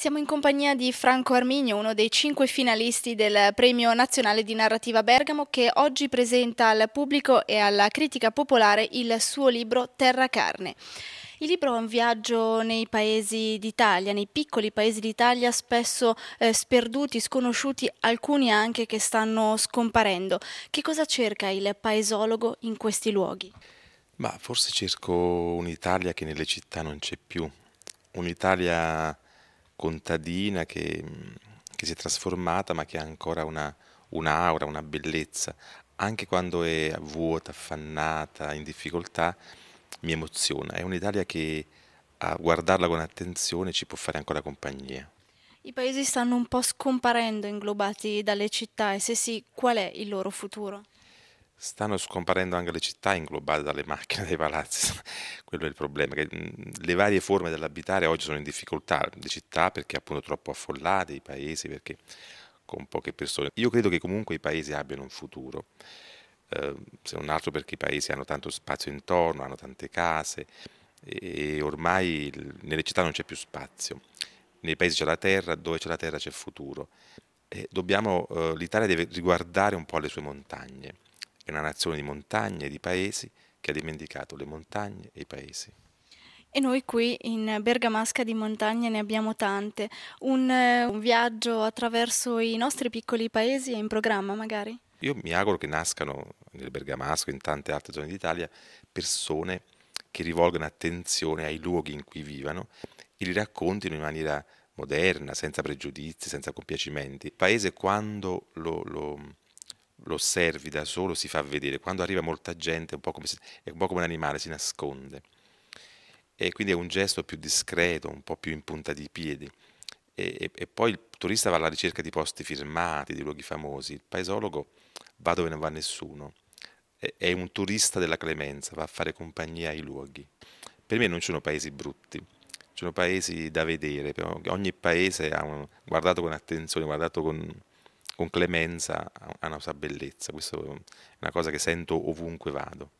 Siamo in compagnia di Franco Arminio, uno dei cinque finalisti del Premio Nazionale di Narrativa Bergamo, che oggi presenta al pubblico e alla critica popolare il suo libro Terra Carne. Il libro è un viaggio nei paesi d'Italia, nei piccoli paesi d'Italia spesso eh, sperduti, sconosciuti, alcuni anche che stanno scomparendo. Che cosa cerca il paesologo in questi luoghi? Ma forse cerco un'Italia che nelle città non c'è più, un'Italia contadina che, mm, che, si è trasformata ma che ha ancora una, un'aura, una bellezza. Anche quando è vuota, affannata, in difficoltà, mi emoziona. È un'Italia che a guardarla con attenzione ci può fare ancora compagnia. I paesi stanno un po' scomparendo, inglobati dalle città, e se sì, qual è il loro futuro? Stanno scomparendo anche le città inglobate dalle macchine, dai palazzi, quello è il problema, che mhmm, le varie forme dell'abitare oggi sono in difficoltà, le città perché appunto troppo affollate, i paesi perché con poche persone. Io credo che comunque i paesi abbiano un futuro, eh, se non altro perché i paesi hanno tanto spazio intorno, hanno tante case e ormai nelle città non c'è più spazio, nei paesi c'è la terra, dove c'è la terra c'è il futuro. Eh, dobbiamo, eh, L'Italia deve riguardare un po' le sue montagne è una nazione di montagne e di paesi che ha dimenticato le montagne e i paesi. E noi qui in Bergamasca di montagne ne abbiamo tante. Un, un, viaggio attraverso i nostri piccoli paesi è in programma magari? Io mi auguro che nascano nel Bergamasco e in tante altre zone d'Italia persone che rivolgano attenzione ai luoghi in cui vivono e li raccontino in maniera moderna, senza pregiudizi, senza compiacimenti. Il paese quando lo, lo, osservi da solo si fa vedere, quando arriva molta gente è un po' come, se, un, po come un animale, si nasconde. E quindi è un gesto più discreto, un po' più in punta di piedi. E, e, e poi il turista va alla ricerca di posti firmati, di luoghi famosi, il paesologo va dove non va nessuno, è, è un turista della clemenza, va a fare compagnia ai luoghi. Per me non ci sono paesi brutti, ci sono paesi da vedere, ogni paese ha un, guardato con attenzione, guardato con, con clemenza a una sua bellezza. Questa è una cosa che sento ovunque vado.